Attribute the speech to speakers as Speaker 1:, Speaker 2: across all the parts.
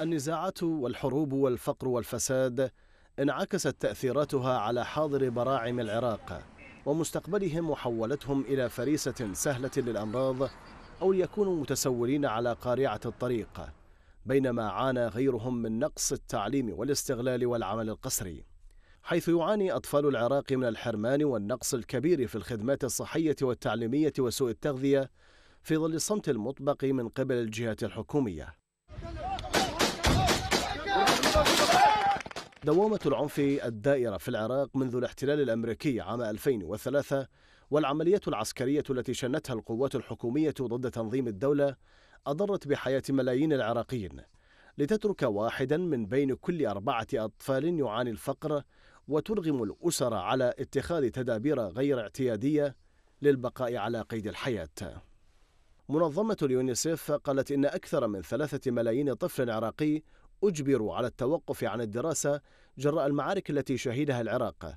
Speaker 1: النزاعات والحروب والفقر والفساد انعكست تأثيراتها على حاضر براعم العراق ومستقبلهم وحولتهم إلى فريسة سهلة للأمراض أو ليكونوا متسولين على قارعة الطريق بينما عانى غيرهم من نقص التعليم والاستغلال والعمل القسري حيث يعاني أطفال العراق من الحرمان والنقص الكبير في الخدمات الصحية والتعليمية وسوء التغذية في ظل الصمت المطبق من قبل الجهات الحكوميه دوامة العنف الدائرة في العراق منذ الاحتلال الأمريكي عام 2003 والعملية العسكرية التي شنتها القوات الحكومية ضد تنظيم الدولة أضرت بحياة ملايين العراقيين لتترك واحدا من بين كل أربعة أطفال يعاني الفقر وترغم الأسر على اتخاذ تدابير غير اعتيادية للبقاء على قيد الحياة منظمة اليونيسيف قالت إن أكثر من ثلاثة ملايين طفل عراقي أجبروا على التوقف عن الدراسة جراء المعارك التي شهدها العراق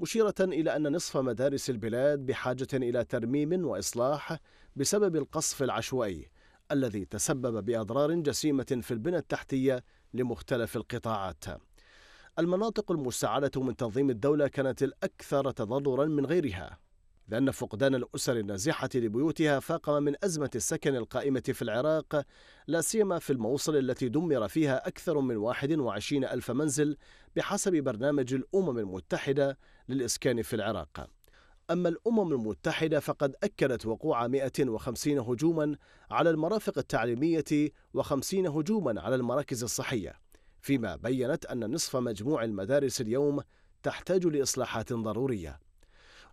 Speaker 1: مشيرة إلى أن نصف مدارس البلاد بحاجة إلى ترميم وإصلاح بسبب القصف العشوائي الذي تسبب بأضرار جسيمة في البنى التحتية لمختلف القطاعات المناطق المستعدة من تنظيم الدولة كانت الأكثر تضررا من غيرها لأن فقدان الأسر النازحة لبيوتها فاقم من أزمة السكن القائمة في العراق لا سيما في الموصل التي دمر فيها أكثر من 21 ألف منزل بحسب برنامج الأمم المتحدة للإسكان في العراق أما الأمم المتحدة فقد أكدت وقوع 150 هجوما على المرافق التعليمية و50 هجوما على المراكز الصحية فيما بيّنت أن نصف مجموع المدارس اليوم تحتاج لإصلاحات ضرورية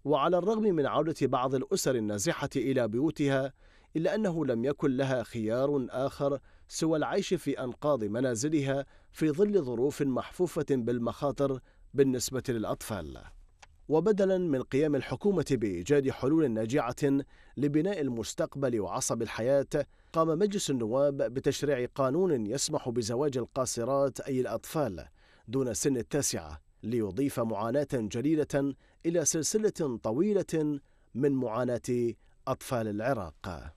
Speaker 1: وعلى الرغم من عودة بعض الأسر النازحة إلى بيوتها إلا أنه لم يكن لها خيار آخر سوى العيش في أنقاض منازلها في ظل ظروف محفوفة بالمخاطر بالنسبة للأطفال. وبدلا من قيام الحكومة بإيجاد حلول ناجعة لبناء المستقبل وعصب الحياة، قام مجلس النواب بتشريع قانون يسمح بزواج القاصرات أي الأطفال دون سن التاسعة ليضيف معاناة جليلة إلى سلسلة طويلة من معاناة أطفال العراق